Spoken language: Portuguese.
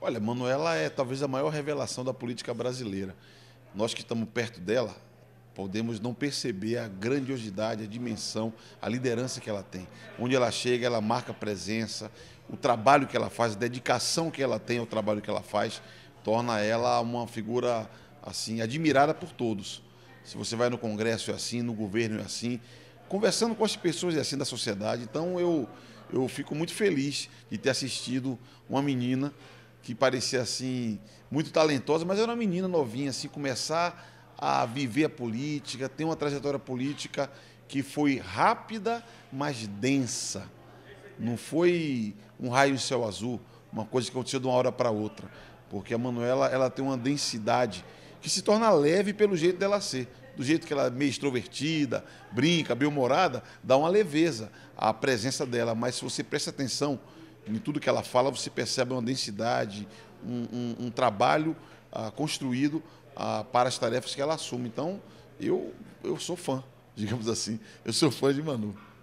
Olha, Manuela é talvez a maior revelação da política brasileira. Nós que estamos perto dela, podemos não perceber a grandiosidade, a dimensão, a liderança que ela tem. Onde ela chega, ela marca presença, o trabalho que ela faz, a dedicação que ela tem ao trabalho que ela faz, torna ela uma figura assim admirada por todos. Se você vai no Congresso é assim, no governo é assim, conversando com as pessoas é assim da sociedade. Então eu eu fico muito feliz de ter assistido uma menina que parecia assim muito talentosa, mas era uma menina novinha, assim, começar a viver a política, ter uma trajetória política que foi rápida, mas densa. Não foi um raio em céu azul, uma coisa que aconteceu de uma hora para outra, porque a Manuela ela tem uma densidade que se torna leve pelo jeito dela ser. Do jeito que ela é meio extrovertida, brinca, bem-humorada, dá uma leveza à presença dela. Mas se você presta atenção, em tudo que ela fala, você percebe uma densidade, um, um, um trabalho ah, construído ah, para as tarefas que ela assume. Então, eu, eu sou fã, digamos assim. Eu sou fã de Manu.